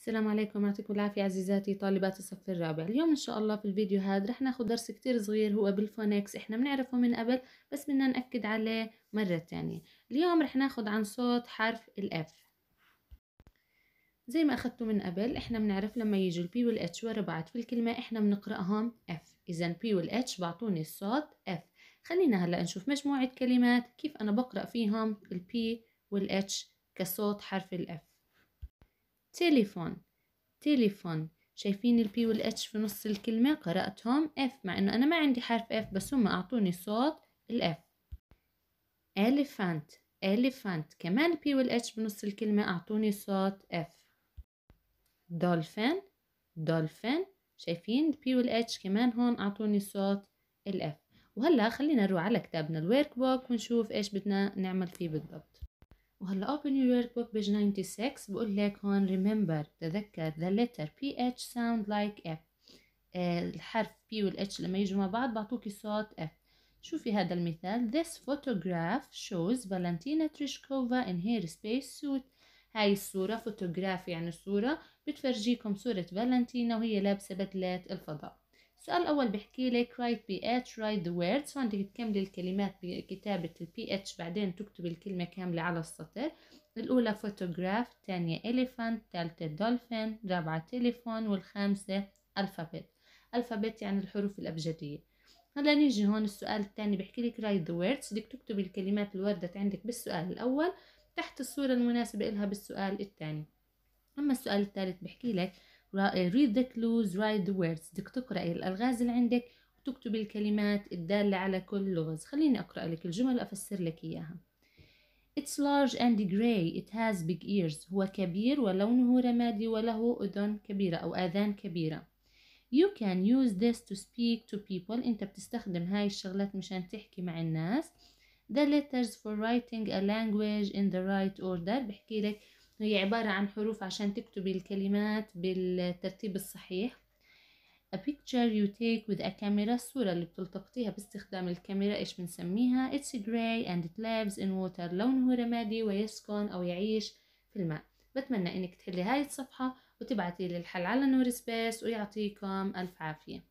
السلام عليكم يعطيكم العافية عزيزاتي طالبات الصف الرابع اليوم إن شاء الله في الفيديو هذا رح ناخد درس كتير صغير هو بالفونكس إحنا بنعرفه من قبل بس بدنا نأكد عليه مرة تانية اليوم رح ناخد عن صوت حرف الإف زي ما أخدته من قبل إحنا بنعرف لما يجوا البي والإتش ورا بعض في الكلمة إحنا بنقرأهم إف إذا البي والإتش بعطوني الصوت إف خلينا هلأ نشوف مجموعة كلمات كيف أنا بقرأ فيهم البي والإتش كصوت حرف الإف تليفون تليفون شايفين البي والاتش في نص الكلمة قرأتهم اف مع انه انا ما عندي حرف اف بس هم اعطوني صوت الاف elephant elephant كمان البي والاتش بنص الكلمة اعطوني صوت اف dolphin dolphin شايفين البي والاتش كمان هون اعطوني صوت الاف وهلا خلينا نروح على كتابنا الورك بوك ونشوف ايش بدنا نعمل فيه بالضبط وهلا open your workbook page 96 بقول لك هون remember تذكر the letter PH sound like F آه، الحرف P وال H لما يجوا مع بعض بعطوكي صوت F شوفي هذا المثال this photograph shows Valentina تريشكوفا in her space suit هاي الصورة فوتوغراف يعني الصورة بتفرجيكم صورة فالنتينا وهي لابسة بدلات الفضاء السؤال الأول بحكي لك write pH write the words فأنت تكملي الكلمات بكتابة ال pH بعدين تكتب الكلمة كاملة على السطر الأولى photograph الثانية elephant الثالثة dolphin الرابعة تليفون والخامسة alphabet alphabet يعني الحروف الأبجدية هلا نيجي هون السؤال الثاني بحكي لك write the words بدك تكتبي الكلمات اللي وردت عندك بالسؤال الأول تحت الصورة المناسبة إلها بالسؤال الثاني أما السؤال الثالث بحكي لك Eh, read the clues write the words بدك تقرأي الألغاز اللي عندك وتكتبي الكلمات الدالة على كل لغز خليني أقرأ لك الجمل وأفسر لك إياها It's large and gray It has big ears هو كبير ولونه رمادي وله أذن كبيرة أو آذان كبيرة You can use this to speak to people أنت بتستخدم هاي الشغلات مشان تحكي مع الناس The letters for writing a language in the right order بحكي لك هي عبارة عن حروف عشان تكتبي الكلمات بالترتيب الصحيح a picture you take with a camera الصورة اللي بتلتقطيها باستخدام الكاميرا إيش بنسميها it's gray and it lives in water لونه رمادي ويسكن أو يعيش في الماء بتمنى إنك تحلي هاي الصفحة وتبعتي لي الحل على نور سبيس ويعطيكم ألف عافية